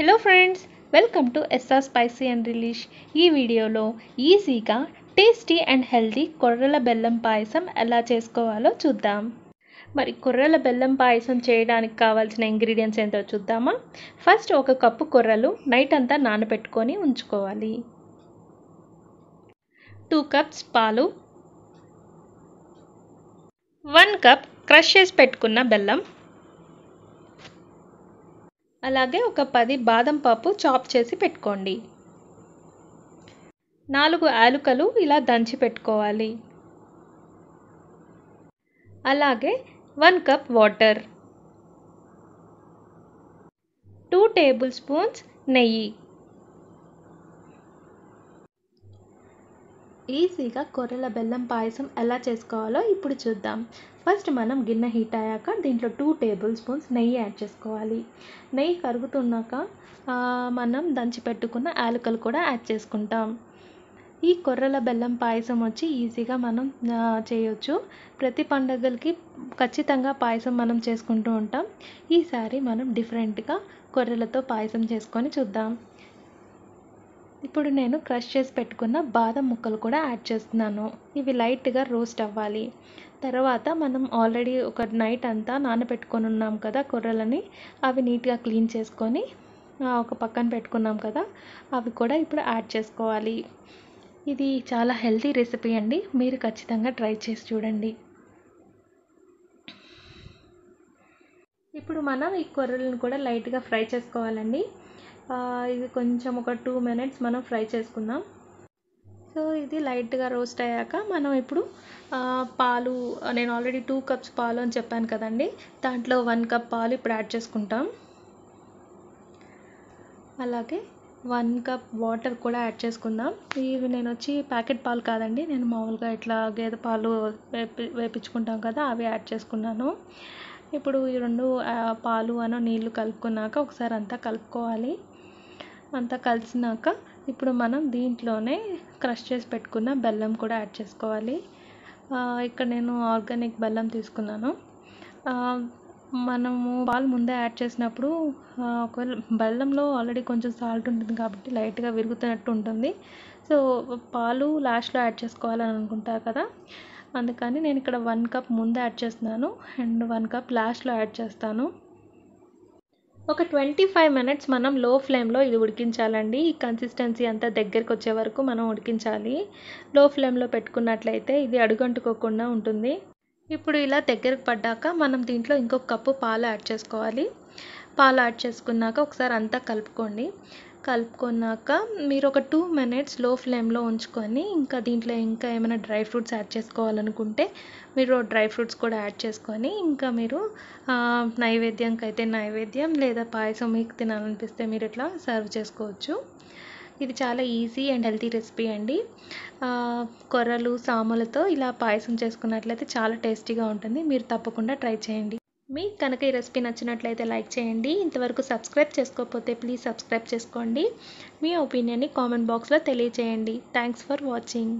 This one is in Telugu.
hello friends welcome to SR spicy and relish ఈ వీడియోలో ఈజీగా టేస్టీ అండ్ హెల్తీ కొర్రల బెల్లం పాయసం ఎలా చేసుకోవాలో చూద్దాం మరి కొర్రల బెల్లం పాయసం చేయడానికి కావాల్సిన ఇంగ్రీడియంట్స్ ఏంటో చూద్దామా ఫస్ట్ ఒక కప్పు కొర్రలు నైట్ అంతా నానబెట్టుకొని ఉంచుకోవాలి టూ కప్స్ పాలు వన్ కప్ క్రష్ చేసి పెట్టుకున్న బెల్లం అలాగే ఒక పది బాదం పప్పు చాప్ చేసి పెట్టుకోండి నాలుగు యాలుకలు ఇలా దంచి పెట్టుకోవాలి అలాగే one cup water two tablespoons నెయ్యి ఈజీగా కొర్రల బెల్లం పాయసం ఎలా చేసుకోవాలో ఇప్పుడు చూద్దాం ఫస్ట్ మనం గిన్నె హీట్ అయ్యాక దీంట్లో టూ టేబుల్ స్పూన్స్ నెయ్యి యాడ్ చేసుకోవాలి నెయ్యి కరుగుతున్నాక మనం దంచి పెట్టుకున్న యాలకులు కూడా యాడ్ చేసుకుంటాం ఈ కొర్రల బెల్లం పాయసం వచ్చి ఈజీగా మనం చేయొచ్చు ప్రతి పండగలకి ఖచ్చితంగా పాయసం మనం చేసుకుంటూ ఉంటాం ఈసారి మనం డిఫరెంట్గా కొర్రలతో పాయసం చేసుకొని చూద్దాం ఇప్పుడు నేను క్రష్ చేసి పెట్టుకున్న బాదం ముక్కలు కూడా యాడ్ చేస్తున్నాను ఇవి లైట్గా రోస్ట్ అవ్వాలి తర్వాత మనం ఆల్రెడీ ఒక నైట్ అంతా నానబెట్టుకొని ఉన్నాం కదా కొర్రలని అవి నీట్గా క్లీన్ చేసుకొని ఒక పక్కన పెట్టుకున్నాం కదా అవి కూడా ఇప్పుడు యాడ్ చేసుకోవాలి ఇది చాలా హెల్తీ రెసిపీ అండి మీరు ఖచ్చితంగా ట్రై చేసి చూడండి ఇప్పుడు మనం ఈ కొర్రలను కూడా లైట్గా ఫ్రై చేసుకోవాలండి ఇది కొంచెం ఒక టూ మినిట్స్ మనం ఫ్రై చేసుకుందాం సో ఇది లైట్గా రోస్ట్ అయ్యాక మనం ఇప్పుడు పాలు నేను ఆల్రెడీ టూ కప్స్ పాలు అని చెప్పాను కదండి దాంట్లో వన్ కప్ పాలు ఇప్పుడు యాడ్ చేసుకుంటాం అలాగే వన్ కప్ వాటర్ కూడా యాడ్ చేసుకుందాం ఇవి నేను వచ్చి ప్యాకెట్ పాలు కాదండి నేను మామూలుగా ఇట్లా గేదె పాలు వేపి వేపించుకుంటాం కదా అవి యాడ్ చేసుకున్నాను ఇప్పుడు ఈ రెండు పాలు అనో నీళ్లు కలుపుకున్నాక ఒకసారి అంతా కలుపుకోవాలి అంతా కలిసినాక ఇప్పుడు మనం దీంట్లోనే క్రష్ చేసి పెట్టుకున్న బెల్లం కూడా యాడ్ చేసుకోవాలి ఇక్కడ నేను ఆర్గానిక్ బెల్లం తీసుకున్నాను మనము పాలు ముందే యాడ్ చేసినప్పుడు ఒకవేళ బెల్లంలో ఆల్రెడీ కొంచెం సాల్ట్ ఉంటుంది కాబట్టి లైట్గా విరుగుతున్నట్టు ఉంటుంది సో పాలు లాస్ట్లో యాడ్ చేసుకోవాలని అనుకుంటారు కదా అందుకని నేను ఇక్కడ వన్ కప్ ముందే యాడ్ చేస్తున్నాను అండ్ వన్ కప్ లాస్ట్లో యాడ్ చేస్తాను ఒక ట్వంటీ ఫైవ్ మినిట్స్ మనం లో ఫ్లేమ్లో ఇది ఉడికించాలండి ఈ కన్సిస్టెన్సీ అంతా దగ్గరికి వచ్చే వరకు మనం ఉడికించాలి లో ఫ్లేమ్లో పెట్టుకున్నట్లయితే ఇది అడుగంటుకోకుండా ఉంటుంది ఇప్పుడు ఇలా దగ్గరకు పడ్డాక మనం దీంట్లో ఇంకొక కప్పు పాలు యాడ్ చేసుకోవాలి పాలు యాడ్ చేసుకున్నాక ఒకసారి అంతా కలుపుకోండి కలుపుకున్నాక మీరు ఒక టూ మినిట్స్ లో ఫ్లేమ్లో ఉంచుకొని ఇంకా దీంట్లో ఇంకా ఏమైనా డ్రై ఫ్రూట్స్ యాడ్ చేసుకోవాలనుకుంటే మీరు డ్రై ఫ్రూట్స్ కూడా యాడ్ చేసుకొని ఇంకా మీరు నైవేద్యంకి అయితే నైవేద్యం లేదా పాయసం మీకు తినాలనిపిస్తే మీరు ఇట్లా సర్వ్ చేసుకోవచ్చు ఇది చాలా ఈజీ అండ్ హెల్తీ రెసిపీ అండి కొర్రలు సాములతో ఇలా పాయసం చేసుకున్నట్లయితే చాలా టేస్టీగా ఉంటుంది మీరు తప్పకుండా ట్రై చేయండి మీకు కనుక ఈ రెసిపీ నచ్చినట్లయితే లైక్ చేయండి ఇంతవరకు సబ్స్క్రైబ్ చేసుకోకపోతే ప్లీజ్ సబ్స్క్రైబ్ చేసుకోండి మీ ఒపీనియన్ని కామెంట్ బాక్స్లో తెలియచేయండి థ్యాంక్స్ ఫర్ వాచింగ్